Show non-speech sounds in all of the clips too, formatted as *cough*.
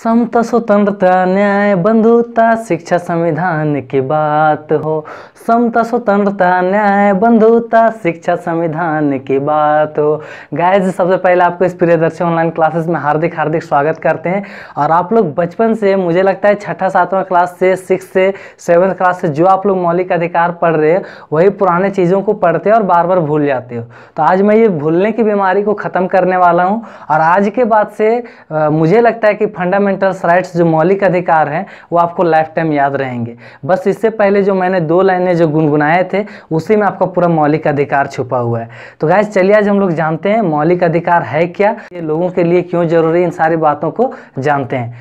समता स्वतंत्रता न्याय बंधुता शिक्षा संविधान की बात हो समता स्वतंत्रता न्याय बंधुता शिक्षा संविधान की बात हो गाइज सबसे पहले आपको इस प्रियदर्शी ऑनलाइन क्लासेस में हार्दिक हार्दिक स्वागत करते हैं और आप लोग बचपन से मुझे लगता है छठा सातवां क्लास से सिक्स से सेवन्थ क्लास से जो आप लोग मौलिक अधिकार पढ़ रहे हो वही पुराने चीज़ों को पढ़ते हो और बार बार भूल जाते हो तो आज मैं ये भूलने की बीमारी को ख़त्म करने वाला हूँ और आज के बाद से मुझे लगता है कि फंडा फंडामेंटल्स राइट्स जो मौलिक अधिकार हैं वो आपको लाइफ टाइम याद रहेंगे बस इससे पहले जो मैंने दो लाइनें जो गुनगुनाए थे उसी में आपका पूरा मौलिक अधिकार छुपा हुआ है तो गाइज चलिए आज हम लोग जानते हैं मौलिक अधिकार है क्या ये लोगों के लिए क्यों जरूरी इन सारी बातों को जानते हैं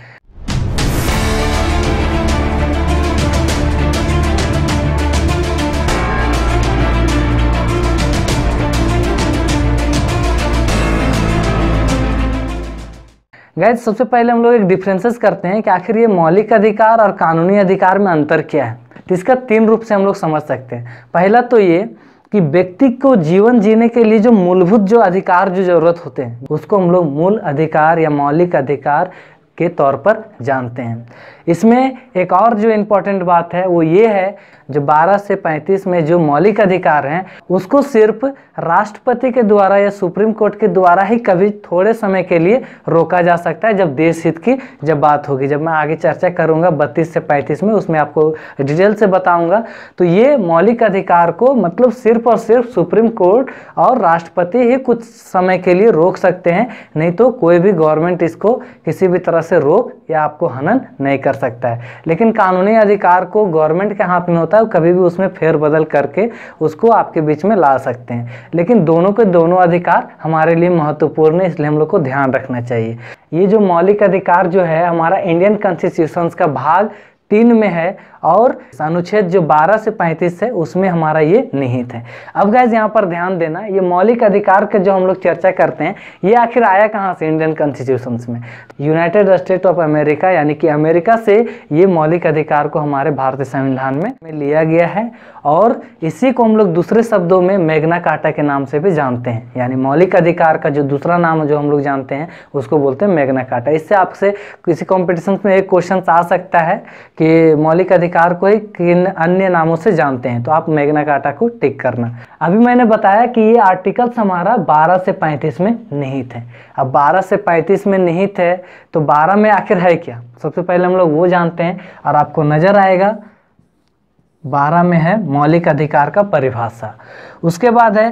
गैज सबसे पहले हम लोग एक डिफ्रेंसेस करते हैं कि आखिर ये मौलिक अधिकार और कानूनी अधिकार में अंतर क्या है तो इसका तीन रूप से हम लोग समझ सकते हैं पहला तो ये कि व्यक्ति को जीवन जीने के लिए जो मूलभूत जो अधिकार जो जरूरत होते हैं उसको हम लोग मूल अधिकार या मौलिक अधिकार के तौर पर जानते हैं इसमें एक और जो इम्पोर्टेंट बात है वो ये है जो 12 से 35 में जो मौलिक अधिकार हैं उसको सिर्फ राष्ट्रपति के द्वारा या सुप्रीम कोर्ट के द्वारा ही कभी थोड़े समय के लिए रोका जा सकता है जब देश हित की जब बात होगी जब मैं आगे चर्चा करूँगा बत्तीस से पैंतीस में उसमें आपको डिटेल से बताऊँगा तो ये मौलिक अधिकार को मतलब सिर्फ और सिर्फ सुप्रीम कोर्ट और राष्ट्रपति ही कुछ समय के लिए रोक सकते हैं नहीं तो कोई भी गवर्नमेंट इसको किसी भी तरह से से रोक या आपको हनन नहीं कर सकता है लेकिन कानूनी अधिकार को गवर्नमेंट के हाथ में होता है कभी भी उसमें फेरबदल करके उसको आपके बीच में ला सकते हैं लेकिन दोनों के दोनों अधिकार हमारे लिए महत्वपूर्ण है इसलिए हम लोग को ध्यान रखना चाहिए ये जो मौलिक अधिकार जो है हमारा इंडियन कॉन्स्टिट्यूशन का भाग तीन में है और अनुच्छेद जो 12 से 35 है उसमें हमारा ये निहित है अब गैज यहाँ पर ध्यान देना ये मौलिक अधिकार का जो हम लोग चर्चा करते हैं ये आखिर आया कहाँ से इंडियन कॉन्स्टिट्यूशन में यूनाइटेड स्टेट ऑफ अमेरिका यानी कि अमेरिका से ये मौलिक अधिकार को हमारे भारतीय संविधान में, में लिया गया है और इसी को हम लोग दूसरे शब्दों में मेघना काटा के नाम से भी जानते हैं यानी मौलिक अधिकार का जो दूसरा नाम जो हम लोग जानते हैं उसको बोलते हैं मेघना काटा इससे आपसे किसी कॉम्पिटिशन में एक क्वेश्चन आ सकता है कि मौलिक अधिकार को ही किन अन्य नामों से जानते हैं तो आप मेघना काटा को टिक करना अभी मैंने बताया कि ये आर्टिकल्स हमारा 12 से 35 में निहित है अब 12 से 35 में निहित है तो 12 में आखिर है क्या सबसे पहले हम लोग वो जानते हैं और आपको नज़र आएगा बारह में है मौलिक अधिकार का परिभाषा उसके बाद है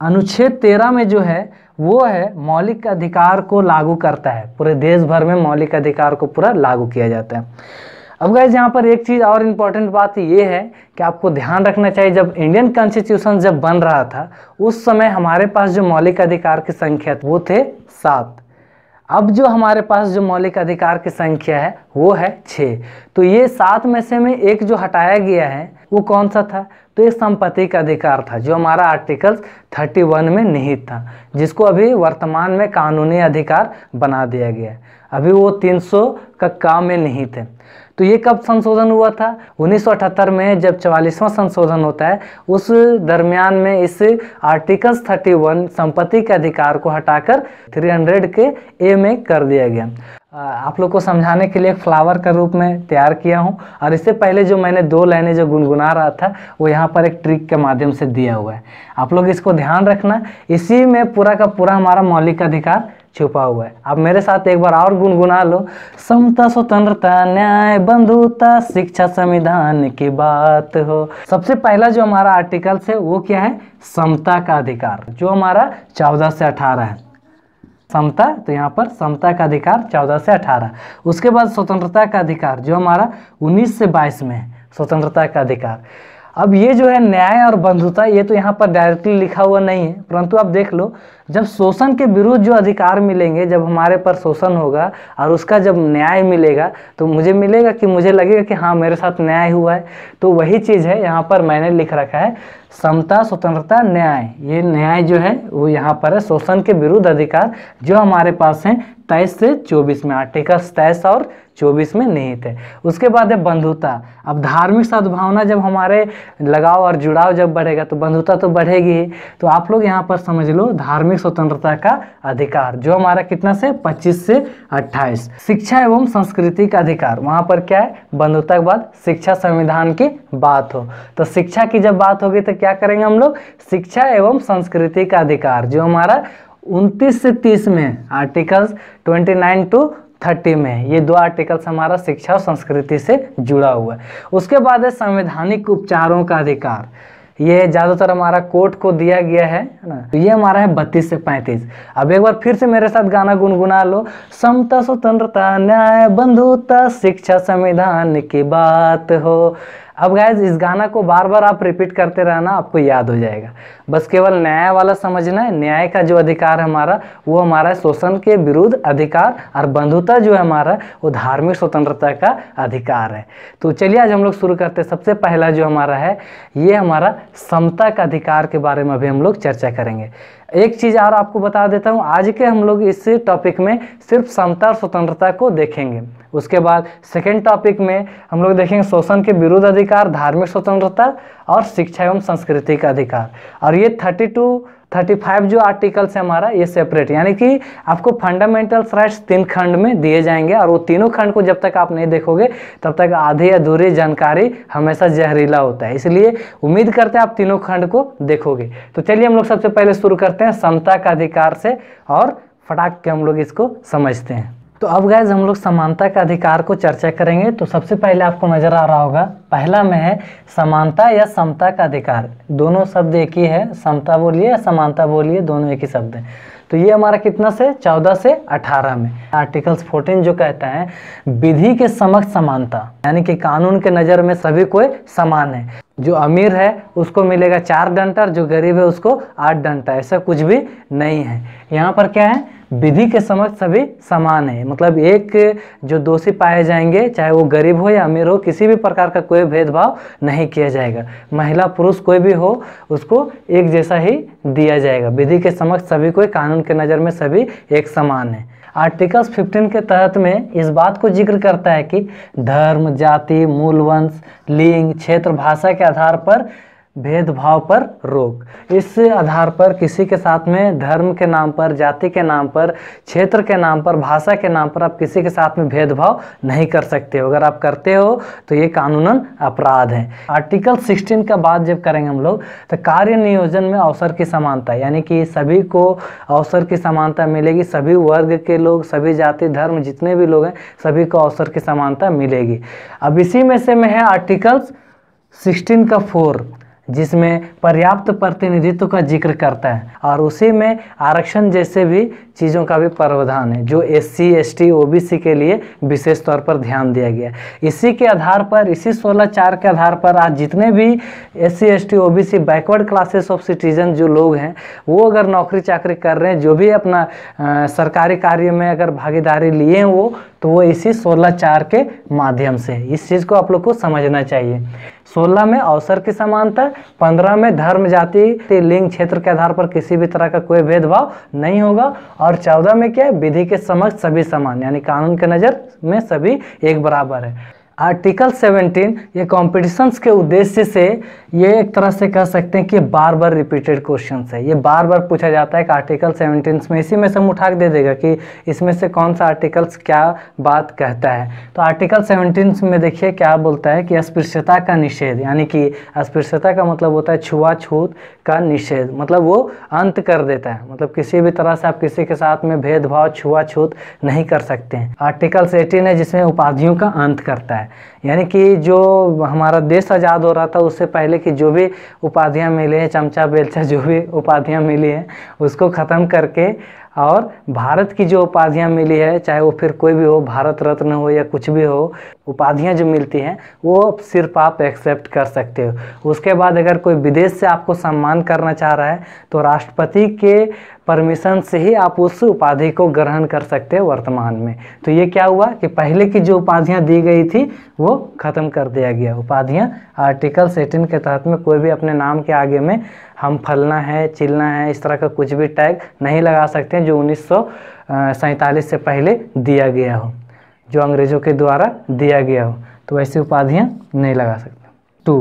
अनुच्छेद तेरह में जो है वो है मौलिक अधिकार को लागू करता है पूरे देश भर में मौलिक अधिकार को पूरा लागू किया जाता है अब गाइज यहाँ पर एक चीज़ और इम्पॉर्टेंट बात ये है कि आपको ध्यान रखना चाहिए जब इंडियन कॉन्स्टिट्यूशन जब बन रहा था उस समय हमारे पास जो मौलिक अधिकार की संख्या वो थे सात अब जो हमारे पास जो मौलिक अधिकार की संख्या है वो है छः तो ये सात में से में एक जो हटाया गया है वो कौन सा था तो ये संपत्ति का अधिकार था जो हमारा आर्टिकल 31 में निहित था जिसको अभी वर्तमान में कानूनी अधिकार बना दिया गया है अभी वो 300 का काम में निहित है तो ये कब संशोधन हुआ था 1978 में जब चवालीसवां संशोधन होता है उस दरमियान में इस आर्टिकल्स 31 संपत्ति के अधिकार को हटाकर 300 के ए में कर दिया गया आप लोग को समझाने के लिए एक फ्लावर का रूप में तैयार किया हूँ और इससे पहले जो मैंने दो लाइनें जो गुनगुना रहा था वो यहाँ पर एक ट्रिक के माध्यम से दिया हुआ है आप लोग इसको ध्यान रखना इसी में पूरा का पूरा हमारा मौलिक अधिकार छुपा हुआ है अब मेरे साथ एक बार और गुनगुना लो समता स्वतंत्रता न्याय बंधुता शिक्षा संविधान की बात हो सबसे पहला जो हमारा आर्टिकल है वो क्या है समता का अधिकार जो हमारा चौदह से अठारह है समता तो यहाँ पर समता का अधिकार चौदह से अठारह उसके बाद स्वतंत्रता का अधिकार जो हमारा उन्नीस से बाईस में है स्वतंत्रता का अधिकार अब ये जो है न्याय और बंधुता ये तो यहाँ पर डायरेक्टली लिखा हुआ नहीं है परंतु आप देख लो जब शोषण के विरुद्ध जो अधिकार मिलेंगे जब हमारे पर शोषण होगा और उसका जब न्याय मिलेगा तो मुझे मिलेगा कि मुझे लगेगा कि हाँ मेरे साथ न्याय हुआ है तो वही चीज़ है यहाँ पर मैंने लिख रखा है समता स्वतंत्रता न्याय ये न्याय जो है वो यहाँ पर है शोषण के विरुद्ध अधिकार जो हमारे पास हैं तेईस से चौबीस में आर्टिकल तेईस और चौबीस में निहित है उसके बाद है बंधुता अब धार्मिक सद्भावना जब हमारे लगाव और जुड़ाव जब बढ़ेगा तो बंधुता तो बढ़ेगी ही तो आप लोग यहाँ पर समझ लो धार्मिक स्वतंत्रता का अधिकार जो हमारा कितना से पच्चीस से अट्ठाईस शिक्षा एवं संस्कृति का अधिकार वहाँ पर क्या है बंधुता के बाद शिक्षा संविधान की बात हो तो शिक्षा की जब बात होगी तो क्या करेंगे हम लोग शिक्षा एवं संस्कृति का अधिकार जो हमारा 29 से 30 में आर्टिकल्स 29 टू 30 में ये दो आर्टिकल्स हमारा शिक्षा और संस्कृति से जुड़ा हुआ है उसके बाद है संवैधानिक उपचारों का अधिकार ये ज़्यादातर हमारा कोर्ट को दिया गया है ना तो ये हमारा है बत्तीस से पैंतीस अब एक बार फिर से मेरे साथ गाना गुनगुना लो समता स्वतंत्रता न्याय बंधुता शिक्षा संविधान की बात हो अब गैज इस गाना को बार बार आप रिपीट करते रहना आपको याद हो जाएगा बस केवल न्याय वाला समझना है न्याय का जो अधिकार हमारा वो हमारा शोषण के विरुद्ध अधिकार और बंधुता जो है हमारा वो धार्मिक स्वतंत्रता का अधिकार है तो चलिए आज हम लोग शुरू करते हैं सबसे पहला जो हमारा है ये हमारा समता का अधिकार के बारे में अभी हम लोग चर्चा करेंगे एक चीज़ और आपको बता देता हूँ आज के हम लोग इस टॉपिक में सिर्फ समता और स्वतंत्रता को देखेंगे उसके बाद सेकेंड टॉपिक में हम लोग देखेंगे शोषण के विरुद्ध अधिकार धार्मिक स्वतंत्रता और शिक्षा एवं संस्कृति का अधिकार और ये थर्टी टू थर्टी फाइव जो आर्टिकल्स है हमारा ये सेपरेट यानी कि आपको फंडामेंटल्स राइट्स तीन खंड में दिए जाएंगे और वो तीनों खंड को जब तक आप नहीं देखोगे तब तक आधी अधूरी जानकारी हमेशा जहरीला होता है इसलिए उम्मीद करते हैं आप तीनों खंड को देखोगे तो चलिए हम लोग सबसे पहले शुरू करते हैं समता का अधिकार से और फटाक के हम लोग इसको समझते हैं तो अब गैज हम लोग समानता के अधिकार को चर्चा करेंगे तो सबसे पहले आपको नज़र आ रहा होगा पहला में है समानता या समता का अधिकार दोनों शब्द एक ही है समता बोलिए या समानता बोलिए दोनों एक ही शब्द है तो ये हमारा कितना से चौदह से अठारह में आर्टिकल्स फोर्टीन जो कहता है विधि के समक्ष समानता यानी कि कानून के नज़र में सभी कोई समान है जो अमीर है उसको मिलेगा चार डंटा जो गरीब है उसको आठ डंटा ऐसा कुछ भी नहीं है यहाँ पर क्या है विधि के समक्ष सभी समान है मतलब एक जो दोषी पाए जाएंगे चाहे वो गरीब हो या अमीर हो किसी भी प्रकार का कोई भेदभाव नहीं किया जाएगा महिला पुरुष कोई भी हो उसको एक जैसा ही दिया जाएगा विधि के समक्ष सभी कोई कानून के नज़र में सभी एक समान है आर्टिकल्स 15 के तहत में इस बात को जिक्र करता है कि धर्म जाति मूल वंश लिंग क्षेत्र भाषा के आधार पर भेदभाव पर रोक इस आधार पर किसी के साथ में धर्म के नाम पर जाति के नाम पर क्षेत्र के नाम पर भाषा के नाम पर आप किसी के साथ में भेदभाव नहीं कर सकते हो अगर आप करते हो तो ये कानूनन अपराध है आर्टिकल 16 का बात जब करेंगे हम लोग तो कार्य नियोजन में अवसर की समानता यानी कि सभी को अवसर की समानता मिलेगी सभी वर्ग के लोग सभी जाति धर्म जितने भी लोग हैं सभी को अवसर की समानता मिलेगी अब इसी में से में है आर्टिकल्स 16 का फोर जिसमें पर्याप्त प्रतिनिधित्व का जिक्र करता है और उसी में आरक्षण जैसे भी चीज़ों का भी प्रावधान है जो S C S T O B C के लिए विशेष तौर पर ध्यान दिया गया इसी के आधार पर इसी सोलह चार के आधार पर आज जितने भी S C S T O B C backward classes of citizen जो लोग हैं वो अगर नौकरी चाकरी कर रहे हैं जो भी अपना आ, सरकारी कार्य में अगर भागीदारी लिए हैं वो तो वो इसी सोलह चार के माध्यम से इस चीज़ को आप लोग को समझना चाहिए सोलह में अवसर की समानता पंद्रह में धर्म जाति लिंग क्षेत्र के आधार पर किसी भी तरह का कोई भेदभाव नहीं होगा और चौदह में क्या है विधि के समक्ष सभी समान यानी कानून के नज़र में सभी एक बराबर है आर्टिकल 17 ये कॉम्पिटिशन्स के उद्देश्य से ये एक तरह से कह सकते हैं कि बार बार रिपीटेड क्वेश्चन है ये बार बार पूछा जाता है कि आर्टिकल 17 में इसी में से हम उठा के दे देगा कि इसमें से कौन सा आर्टिकल्स क्या बात कहता है तो आर्टिकल 17 में देखिए क्या बोलता है कि अस्पृश्यता का निषेध यानी कि अस्पृश्यता का मतलब होता है छुआछूत का निषेध मतलब वो अंत कर देता है मतलब किसी भी तरह से आप किसी के साथ में भेदभाव छुआछूत नहीं कर सकते हैं आर्टिकल्स एटीन है जिसमें उपाधियों का अंत करता है यानी कि जो हमारा देश आज़ाद हो रहा था उससे पहले की जो भी उपाधियाँ मिली हैं चमचा बेलचा जो भी उपाधियाँ मिली हैं उसको ख़त्म करके और भारत की जो उपाधियाँ मिली है चाहे वो फिर कोई भी हो भारत रत्न हो या कुछ भी हो उपाधियाँ जो मिलती हैं वो सिर्फ आप एक्सेप्ट कर सकते हो उसके बाद अगर कोई विदेश से आपको सम्मान करना चाह रहा है तो राष्ट्रपति के परमिशन से ही आप उस उपाधि को ग्रहण कर सकते हो वर्तमान में तो ये क्या हुआ कि पहले की जो उपाधियाँ दी गई थी वो ख़त्म कर दिया गया उपाधियाँ आर्टिकल सेटिन के तहत में कोई भी अपने नाम के आगे में हम फलना है चिलना है इस तरह का कुछ भी टैग नहीं लगा सकते हैं जो उन्नीस से पहले दिया गया हो जो अंग्रेज़ों के द्वारा दिया गया हो तो ऐसी उपाधियाँ नहीं लगा सकते टू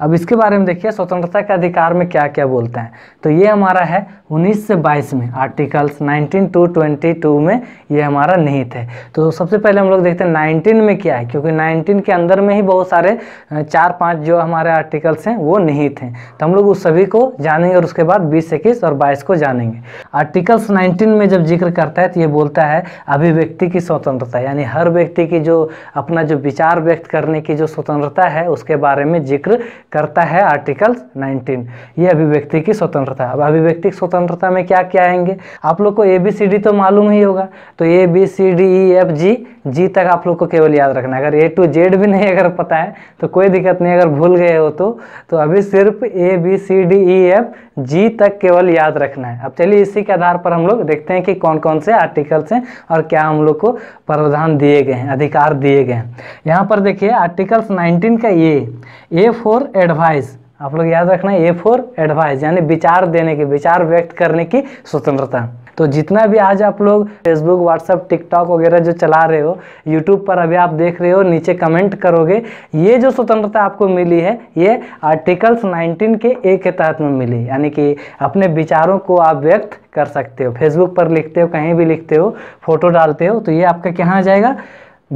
अब इसके बारे में देखिए स्वतंत्रता के अधिकार में क्या क्या बोलते हैं तो ये हमारा है 19 से 22 में आर्टिकल्स 19 टू 22 में ये हमारा निहित है तो सबसे पहले हम लोग देखते हैं 19 में क्या है क्योंकि 19 के अंदर में ही बहुत सारे चार पाँच जो हमारे आर्टिकल्स हैं वो निहित हैं तो हम लोग उस सभी को जानेंगे और उसके बाद बीस इक्कीस और बाईस को जानेंगे आर्टिकल्स नाइनटीन में जब जिक्र करता है तो ये बोलता है अभिव्यक्ति की स्वतंत्रता यानी हर व्यक्ति की जो अपना जो विचार व्यक्त करने की जो स्वतंत्रता है उसके बारे में जिक्र करता है आर्टिकल 19 ये अभिव्यक्ति की स्वतंत्रता अब अभिव्यक्ति की स्वतंत्रता में क्या क्या आएंगे आप लोग को ए बी सी डी तो मालूम ही होगा तो A B C D E F G G तक आप लोग को केवल याद रखना है अगर ए टू जेड भी नहीं अगर पता है तो कोई दिक्कत नहीं अगर भूल गए हो तो तो अभी सिर्फ A B C D E F G तक केवल याद रखना है अब चलिए इसी के आधार पर हम लोग देखते हैं कि कौन कौन से आर्टिकल्स हैं और क्या हम लोग को प्रावधान दिए गए हैं अधिकार दिए गए हैं यहाँ पर देखिए आर्टिकल्स नाइनटीन का ए ए फोर एडवाइस आप लोग याद रखना है ए फोर एडवाइस यानी विचार देने की विचार व्यक्त करने की स्वतंत्रता तो जितना भी आज आप लोग फेसबुक व्हाट्सअप टिकटॉक वगैरह जो चला रहे हो यूट्यूब पर अभी आप देख रहे हो नीचे कमेंट करोगे ये जो स्वतंत्रता आपको मिली है ये आर्टिकल्स 19 के ए के तहत में मिली यानी कि अपने विचारों को आप व्यक्त कर सकते हो फेसबुक पर लिखते हो कहीं भी लिखते हो फोटो डालते हो तो ये आपका कहाँ जाएगा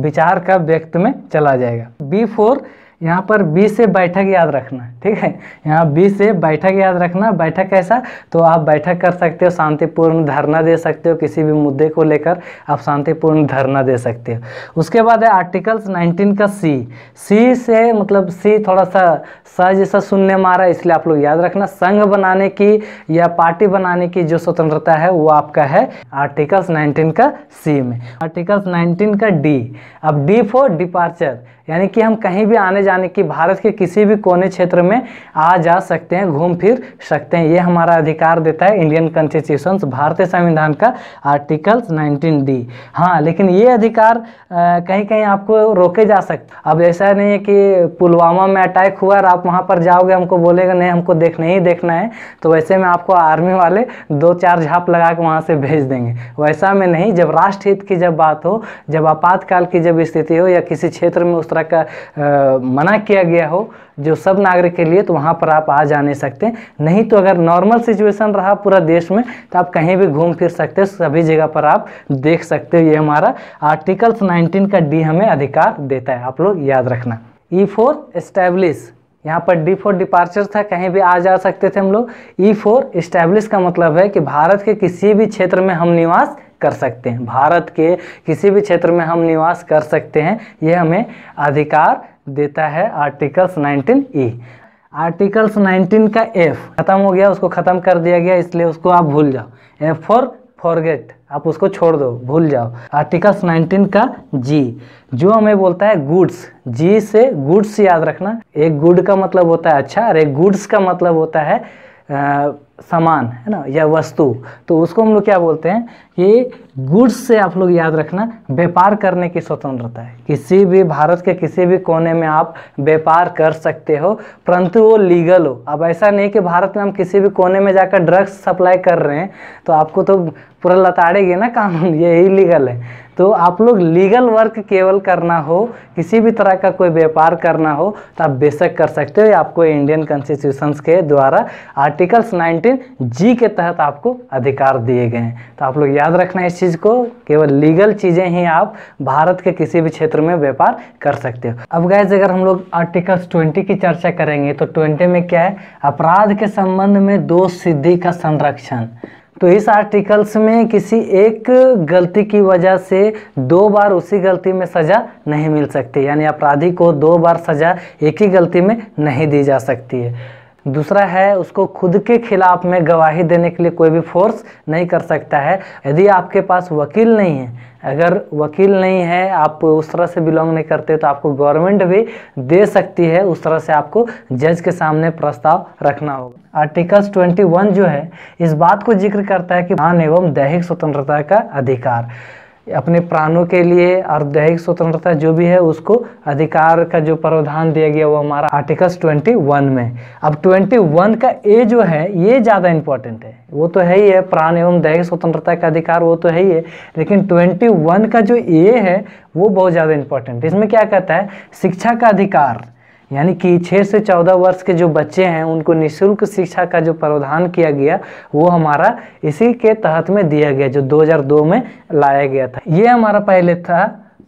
विचार का व्यक्त में चला जाएगा बी फोर यहाँ पर बी से बैठक याद रखना ठीक है यहाँ बी से बैठक याद रखना बैठक कैसा तो आप बैठक कर सकते हो शांतिपूर्ण धरना दे सकते हो किसी भी मुद्दे को लेकर आप शांतिपूर्ण धरना दे सकते हो उसके बाद है आर्टिकल्स 19 का सी सी से मतलब सी थोड़ा सा स जैसा सुनने में आ रहा है इसलिए आप लोग याद रखना संघ बनाने की या पार्टी बनाने की जो स्वतंत्रता है वो आपका है आर्टिकल्स नाइनटीन का सी में आर्टिकल्स नाइनटीन का डी अब डी फॉर डिपार्चर यानी कि हम कहीं भी आने जाने की भारत के किसी भी कोने क्षेत्र में आ जा सकते हैं घूम फिर सकते हैं ये हमारा अधिकार देता है इंडियन कॉन्स्टिट्यूशन भारतीय संविधान का आर्टिकल 19 डी हाँ लेकिन ये अधिकार आ, कहीं कहीं आपको रोके जा सकते अब ऐसा नहीं है कि पुलवामा में अटैक हुआ और आप वहाँ पर जाओगे हमको बोलेगा नहीं हमको देखना ही देखना है तो वैसे में आपको आर्मी वाले दो चार झाप लगा के वहाँ से भेज देंगे वैसा में नहीं जब राष्ट्रहित की जब बात हो जब आपातकाल की जब स्थिति हो या किसी क्षेत्र में उस तरह का मना किया गया हो जो सब नागरिक के लिए तो वहाँ पर आप आ जा नहीं सकते नहीं तो अगर नॉर्मल सिचुएशन रहा पूरा देश में तो आप कहीं भी घूम फिर सकते हो सभी जगह पर आप देख सकते हो ये हमारा आर्टिकल्स 19 का डी हमें अधिकार देता है आप लोग याद रखना ई फोर एस्टैब्लिश यहाँ पर डी फोर डिपार्चर था कहीं भी आ जा सकते थे हम लोग ई फोर इस्टेब्लिश का मतलब है कि भारत के किसी भी क्षेत्र में हम निवास कर सकते हैं भारत के किसी भी क्षेत्र में हम निवास कर सकते हैं यह हमें अधिकार देता है आर्टिकल्स 19 ई आर्टिकल्स 19 का एफ खत्म हो गया उसको ख़त्म कर दिया गया इसलिए उसको आप भूल जाओ एफ फॉर फॉरगेट आप उसको छोड़ दो भूल जाओ आर्टिकल्स 19 का जी जो हमें बोलता है गुड्स जी से गुड्स याद रखना एक गुड का मतलब होता है अच्छा और एक गुड्स का मतलब होता है आ, सामान है ना या वस्तु तो उसको हम लोग क्या बोलते हैं कि गुड्स से आप लोग याद रखना व्यापार करने की स्वतंत्रता है किसी भी भारत के किसी भी कोने में आप व्यापार कर सकते हो परंतु वो लीगल हो अब ऐसा नहीं कि भारत में हम किसी भी कोने में जाकर ड्रग्स सप्लाई कर रहे हैं तो आपको तो पूरा लताड़ेगी ना कानून ये इलीगल है तो आप लोग लीगल वर्क केवल करना हो किसी भी तरह का कोई व्यापार करना हो तो आप बेशक कर सकते हो आपको इंडियन कॉन्स्टिट्यूशन के द्वारा आर्टिकल्स 19 जी के तहत आपको अधिकार दिए गए हैं तो आप लोग याद रखना इस चीज़ को केवल लीगल चीज़ें ही आप भारत के किसी भी क्षेत्र में व्यापार कर सकते हो अब गैस अगर हम लोग आर्टिकल्स ट्वेंटी की चर्चा करेंगे तो ट्वेंटी में क्या है अपराध के संबंध में दो सिद्धि का संरक्षण तो इस आर्टिकल्स में किसी एक गलती की वजह से दो बार उसी गलती में सज़ा नहीं मिल सकती यानी अपराधी को दो बार सज़ा एक ही गलती में नहीं दी जा सकती है दूसरा है उसको खुद के खिलाफ में गवाही देने के लिए कोई भी फोर्स नहीं कर सकता है यदि आपके पास वकील नहीं है अगर वकील नहीं है आप उस तरह से बिलोंग नहीं करते तो आपको गवर्नमेंट भी दे सकती है उस तरह से आपको जज के सामने प्रस्ताव रखना होगा आर्टिकल्स 21 जो है इस बात को जिक्र करता है कि मान एवं दैहिक स्वतंत्रता का अधिकार अपने प्राणों के लिए और दैहिक स्वतंत्रता जो भी है उसको अधिकार का जो प्रावधान दिया गया वो हमारा आर्टिकल्स 21 में अब 21 का ए जो है ये ज़्यादा इम्पोर्टेंट है वो तो है ही है प्राण एवं दैहिक स्वतंत्रता का अधिकार वो तो है ही है लेकिन 21 का जो ए है वो बहुत ज़्यादा इम्पोर्टेंट है इसमें क्या कहता है शिक्षा का अधिकार यानी कि छः से चौदह वर्ष के जो बच्चे हैं उनको निःशुल्क शिक्षा का जो प्रावधान किया गया वो हमारा इसी के तहत में दिया गया जो 2002 में लाया गया था ये हमारा पहले था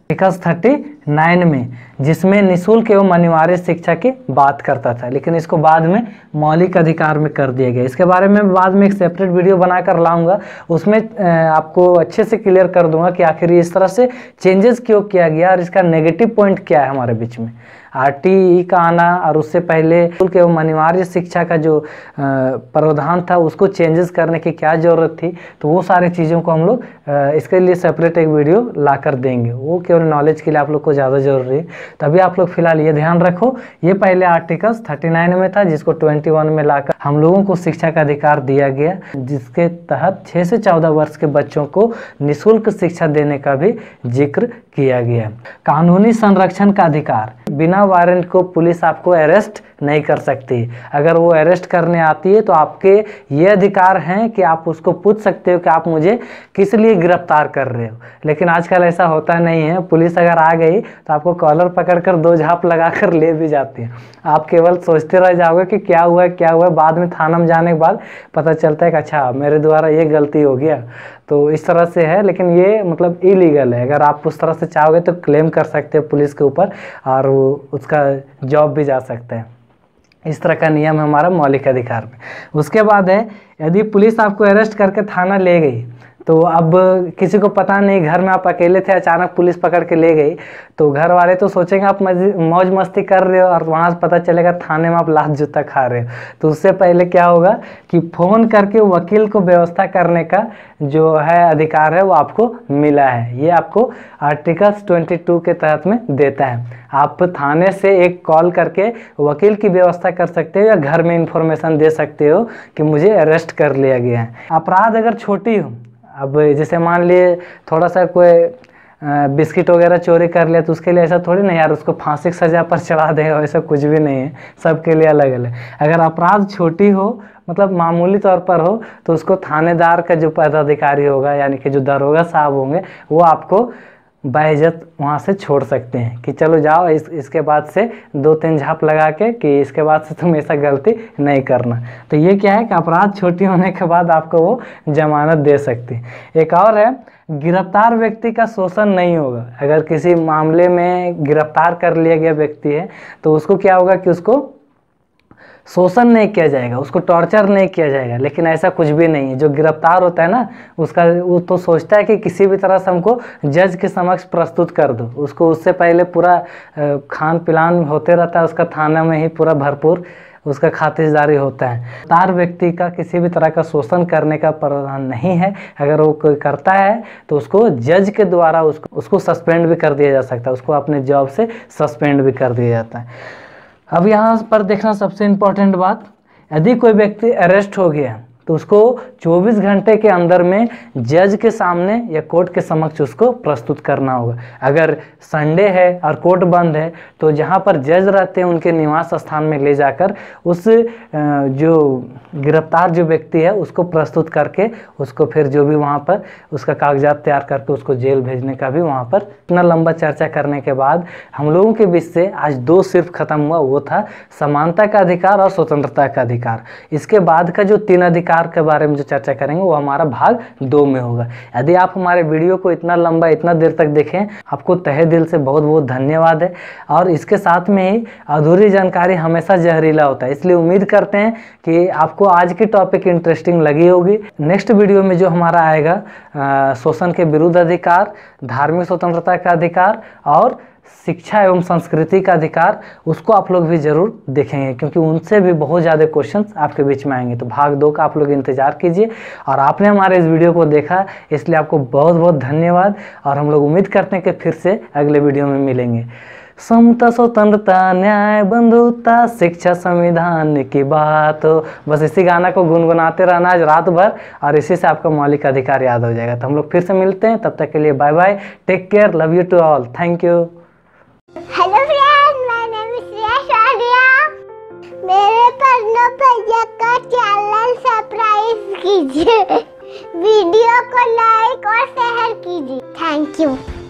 विकास थर्टी नाइन में जिसमें निशुल्क एवं अनिवार्य शिक्षा की बात करता था लेकिन इसको बाद में मौलिक अधिकार में कर दिया गया इसके बारे में बाद में एक सेपरेट वीडियो बनाकर लाऊंगा उसमें आपको अच्छे से क्लियर कर दूंगा कि आखिर इस तरह से चेंजेस क्यों किया गया और इसका नेगेटिव पॉइंट क्या है हमारे बीच में आरटीई का आना और उससे पहले के एवं अनिवार्य शिक्षा का जो प्रावधान था उसको चेंजेस करने की क्या ज़रूरत थी तो वो सारी चीज़ों को हम लोग इसके लिए सेपरेट एक वीडियो ला कर देंगे वो केवल नॉलेज के लिए आप लोग को ज़्यादा ज़रूरी है तभी आप लोग फिलहाल ये ध्यान रखो ये पहले आर्टिकल्स 39 में था जिसको 21 में लाकर हम लोगों को शिक्षा का अधिकार दिया गया जिसके तहत 6 से 14 वर्ष के बच्चों को निशुल्क शिक्षा देने का भी जिक्र किया गया कानूनी संरक्षण का अधिकार बिना वारंट को पुलिस आपको अरेस्ट नहीं कर सकती अगर वो अरेस्ट करने आती है तो आपके ये अधिकार हैं कि आप उसको पूछ सकते हो कि आप मुझे किस लिए गिरफ्तार कर रहे हो लेकिन आजकल ऐसा होता नहीं है पुलिस अगर आ गई तो आपको कॉलर पकड़ कर दो झाप लगा कर ले भी जाती है आप केवल सोचते रह जाओगे कि क्या हुआ क्या हुआ बाद में थाना में जाने के बाद पता चलता है कि अच्छा मेरे द्वारा ये गलती हो गया तो इस तरह से है लेकिन ये मतलब इलीगल है अगर आप उस तरह से चाहोगे तो क्लेम कर सकते हैं पुलिस के ऊपर और उसका जॉब भी जा सकते हैं इस तरह का नियम है हमारा मौलिक अधिकार में उसके बाद है यदि पुलिस आपको अरेस्ट करके थाना ले गई तो अब किसी को पता नहीं घर में आप अकेले थे अचानक पुलिस पकड़ के ले गई तो घर वाले तो सोचेंगे आप मौज मस्ती कर रहे हो और वहाँ से पता चलेगा थाने में आप लात जूता खा रहे हो तो उससे पहले क्या होगा कि फ़ोन करके वकील को व्यवस्था करने का जो है अधिकार है वो आपको मिला है ये आपको आर्टिकल्स टू के तहत में देता है आप थाने से एक कॉल करके वकील की व्यवस्था कर सकते हो या घर में इंफॉर्मेशन दे सकते हो कि मुझे अरेस्ट कर लिया गया है अपराध अगर छोटी हो अब जैसे मान लिए थोड़ा सा कोई बिस्किट वगैरह चोरी कर लिया तो उसके लिए ऐसा थोड़ी ना यार उसको फांसी की सज़ा पर चढ़ा दे ऐसा कुछ भी नहीं है सबके लिए अलग अलग अगर अपराध छोटी हो मतलब मामूली तौर पर हो तो उसको थानेदार का जो पदाधिकारी होगा यानी कि जो दरोगा साहब होंगे वो आपको बाइजत वहाँ से छोड़ सकते हैं कि चलो जाओ इस इसके बाद से दो तीन झाप लगा के कि इसके बाद से तुम ऐसा गलती नहीं करना तो ये क्या है कि अपराध छोटी होने के बाद आपको वो जमानत दे सकती एक और है गिरफ्तार व्यक्ति का शोषण नहीं होगा अगर किसी मामले में गिरफ्तार कर लिया गया व्यक्ति है तो उसको क्या होगा कि उसको शोषण नहीं किया जाएगा उसको टॉर्चर नहीं किया जाएगा लेकिन ऐसा कुछ भी नहीं है जो गिरफ्तार होता है ना उसका वो तो सोचता है कि किसी भी तरह से हमको जज के समक्ष प्रस्तुत कर दो उसको उससे पहले पूरा खान पिलान होते रहता है उसका थाना में ही पूरा भरपूर उसका खातिरदारी होता है तार व्यक्ति का किसी भी तरह का शोषण करने का प्रावधान नहीं है अगर वो कोई करता है तो उसको जज के द्वारा उसको उसको सस्पेंड भी कर दिया जा सकता है उसको अपने जॉब से सस्पेंड भी कर दिया जाता है अब यहाँ पर देखना सबसे इम्पोर्टेंट बात यदि कोई व्यक्ति अरेस्ट हो गया तो उसको 24 घंटे के अंदर में जज के सामने या कोर्ट के समक्ष उसको प्रस्तुत करना होगा अगर संडे है और कोर्ट बंद है तो जहाँ पर जज रहते हैं उनके निवास स्थान में ले जाकर उस जो गिरफ्तार जो व्यक्ति है उसको प्रस्तुत करके उसको फिर जो भी वहाँ पर उसका कागजात तैयार करके उसको जेल भेजने का भी वहाँ पर इतना लंबा चर्चा करने के बाद हम लोगों के बीच से आज दो सिर्फ खत्म हुआ वो था समानता का अधिकार और स्वतंत्रता का अधिकार इसके बाद का जो तीन अधिकार चार के बारे में जो चर्चा करेंगे वो हमारा भाग दो में होगा यदि आप हमारे वीडियो को इतना लंबा इतना देर तक देखें आपको तहे दिल से बहुत बहुत धन्यवाद है और इसके साथ में ही अधूरी जानकारी हमेशा जहरीला होता है इसलिए उम्मीद करते हैं कि आपको आज की टॉपिक इंटरेस्टिंग लगी होगी नेक्स्ट वीडियो में जो हमारा आएगा शोषण के विरुद्ध अधिकार धार्मिक स्वतंत्रता का अधिकार और शिक्षा एवं संस्कृति का अधिकार उसको आप लोग भी ज़रूर देखेंगे क्योंकि उनसे भी बहुत ज़्यादा क्वेश्चंस आपके बीच में आएंगे तो भाग दो का आप लोग इंतज़ार कीजिए और आपने हमारे इस वीडियो को देखा इसलिए आपको बहुत बहुत धन्यवाद और हम लोग उम्मीद करते हैं कि फिर से अगले वीडियो में मिलेंगे समता स्वतंत्रता न्याय बंधुता शिक्षा संविधान की बात हो तो बस इसी गाना को गुनगुनाते रहना आज रात भर और इसी से आपका मौलिक अधिकार याद हो जाएगा तो हम लोग फिर से मिलते हैं तब तक के लिए bye bye take care love you to all thank you hello friend my name is Riya शादिया मेरे पन्नों पर का चैनल सब्सक्राइब कीजिए वीडियो *laughs* को लाइक और शेयर कीजिए थैंक यू